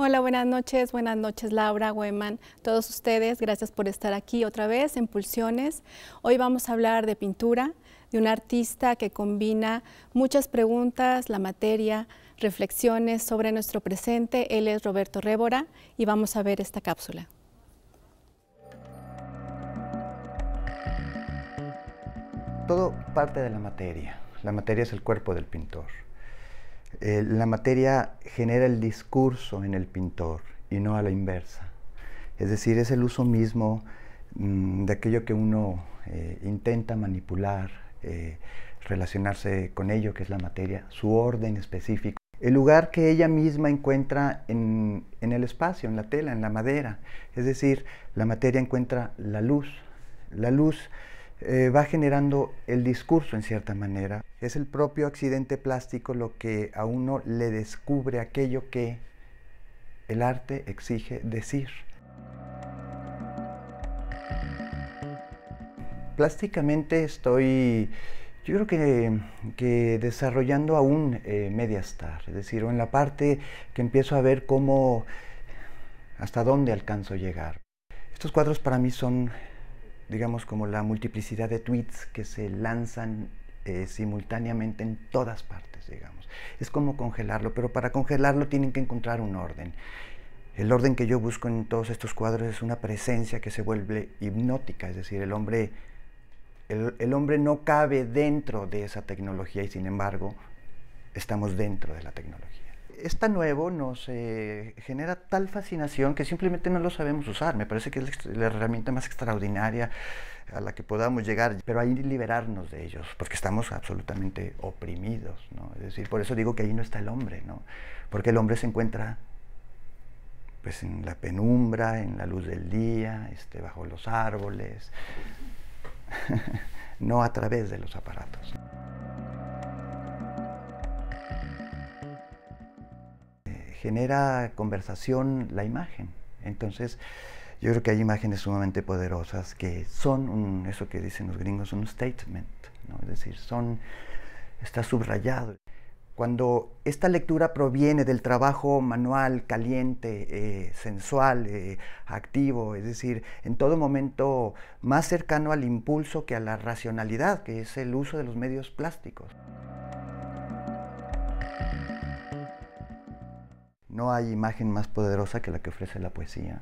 Hola, buenas noches, buenas noches Laura, Weman, todos ustedes, gracias por estar aquí otra vez en Pulsiones. Hoy vamos a hablar de pintura, de un artista que combina muchas preguntas, la materia, reflexiones sobre nuestro presente. Él es Roberto Révora y vamos a ver esta cápsula. Todo parte de la materia. La materia es el cuerpo del pintor. Eh, la materia genera el discurso en el pintor y no a la inversa. Es decir, es el uso mismo mm, de aquello que uno eh, intenta manipular, eh, relacionarse con ello, que es la materia, su orden específico. El lugar que ella misma encuentra en el espacio, en la tela, en la madera. Es decir, la materia encuentra la luz. La luz eh, va generando el discurso en cierta manera. Es el propio accidente plástico lo que a uno le descubre aquello que el arte exige decir. Plásticamente estoy, yo creo que, que desarrollando aún eh, media star, es decir, en la parte que empiezo a ver cómo, hasta dónde alcanzo a llegar. Estos cuadros para mí son digamos, como la multiplicidad de tweets que se lanzan eh, simultáneamente en todas partes, digamos. Es como congelarlo, pero para congelarlo tienen que encontrar un orden. El orden que yo busco en todos estos cuadros es una presencia que se vuelve hipnótica, es decir, el hombre, el hombre no cabe dentro de esa tecnología y sin embargo estamos dentro de la tecnología. Esta nuevo, nos eh, genera tal fascinación que simplemente no lo sabemos usar. Me parece que es la herramienta más extraordinaria a la que podamos llegar, pero que liberarnos de ellos, porque estamos absolutamente oprimidos, ¿no? Es decir, por eso digo que ahí no está el hombre, ¿no? Porque el hombre se encuentra pues en la penumbra, en la luz del día, este, bajo los árboles, no a través de los aparatos. genera conversación la imagen. Entonces, yo creo que hay imágenes sumamente poderosas que son eso que dicen los gringos, un statement, es decir, son, está subrayado. Cuando esta lectura proviene del trabajo manual, caliente, eh, sensual, eh, activo, es decir, en todo momento más cercano al impulso que a la racionalidad, que es el uso de los medios plásticos. No hay imagen más poderosa que la que ofrece la poesía.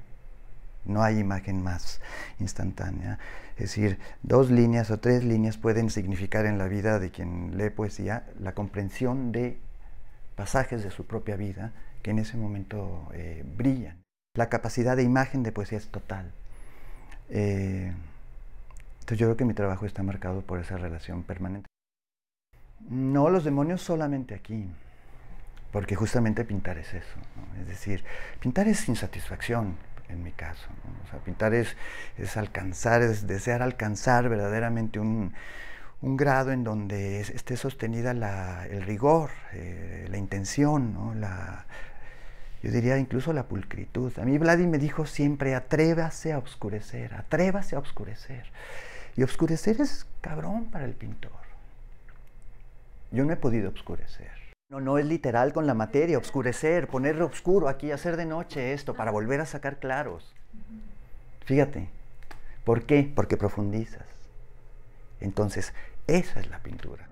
No hay imagen más instantánea. Es decir, dos líneas o tres líneas pueden significar en la vida de quien lee poesía la comprensión de pasajes de su propia vida que en ese momento eh, brillan. La capacidad de imagen de poesía es total. Eh, entonces yo creo que mi trabajo está marcado por esa relación permanente. No los demonios solamente aquí porque justamente pintar es eso. Es decir, pintar es insatisfacción, en mi caso. pintar es, es, alcanzar, es desear alcanzar verdaderamente un, un grado en donde esté sostenida la, el rigor, eh, la intención, la, yo diría incluso la pulcritud. A mí Vladi me dijo siempre, atrévase a oscurecer, atrévase a oscurecer. Y oscurecer es cabrón para el pintor. Yo no he podido oscurecer no, no es literal con la materia, obscurecer, poner oscuro aquí, hacer de noche esto, para volver a sacar claros. Fíjate, ¿por qué? Porque profundizas. Entonces, esa es la pintura.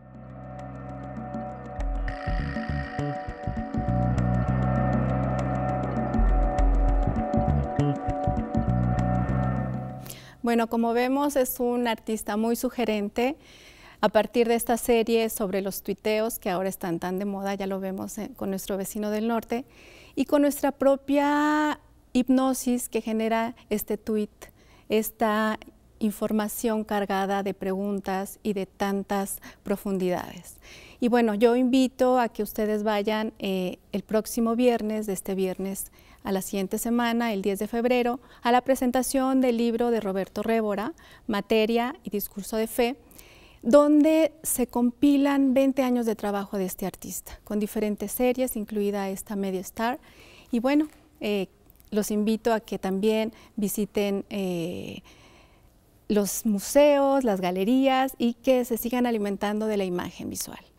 Bueno, como vemos, es un artista muy sugerente. A partir de esta serie sobre los tuiteos, que ahora están tan de moda, ya lo vemos eh, con nuestro vecino del norte, y con nuestra propia hipnosis que genera este tuit, esta información cargada de preguntas y de tantas profundidades. Y bueno, yo invito a que ustedes vayan eh, el próximo viernes, de este viernes a la siguiente semana, el 10 de febrero, a la presentación del libro de Roberto Révora, Materia y Discurso de Fe, donde se compilan 20 años de trabajo de este artista, con diferentes series, incluida esta medio Star. Y bueno, eh, los invito a que también visiten eh, los museos, las galerías y que se sigan alimentando de la imagen visual.